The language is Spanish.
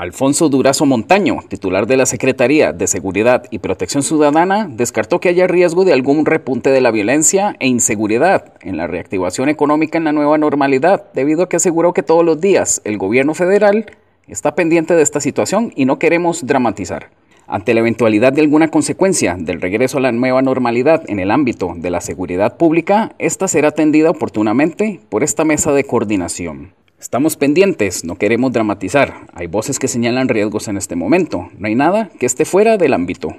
Alfonso Durazo Montaño, titular de la Secretaría de Seguridad y Protección Ciudadana, descartó que haya riesgo de algún repunte de la violencia e inseguridad en la reactivación económica en la nueva normalidad, debido a que aseguró que todos los días el gobierno federal está pendiente de esta situación y no queremos dramatizar. Ante la eventualidad de alguna consecuencia del regreso a la nueva normalidad en el ámbito de la seguridad pública, esta será atendida oportunamente por esta mesa de coordinación. Estamos pendientes, no queremos dramatizar. Hay voces que señalan riesgos en este momento. No hay nada que esté fuera del ámbito